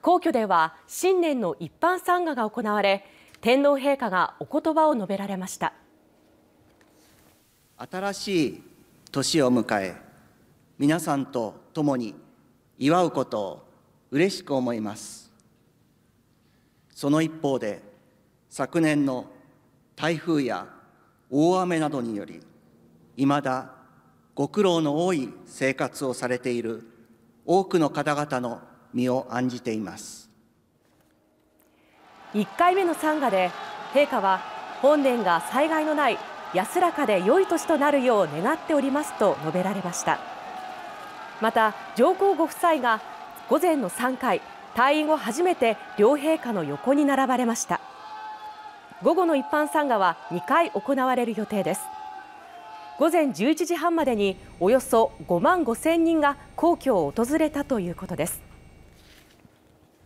皇居では新年の一般参賀が行われ天皇陛下がお言葉を述べられました新しい年を迎え皆さんと共に祝うことを嬉しく思いますその一方で昨年の台風や大雨などによりいまだご苦労の多い生活をされている多くの方々の身を案じています1回目の参賀で陛下は本年が災害のない安らかで良い年となるよう願っておりますと述べられましたまた上皇ご夫妻が午前の3回退院後初めて両陛下の横に並ばれました午後の一般参賀は2回行われる予定です午前11時半までにおよそ5万5000人が皇居を訪れたということです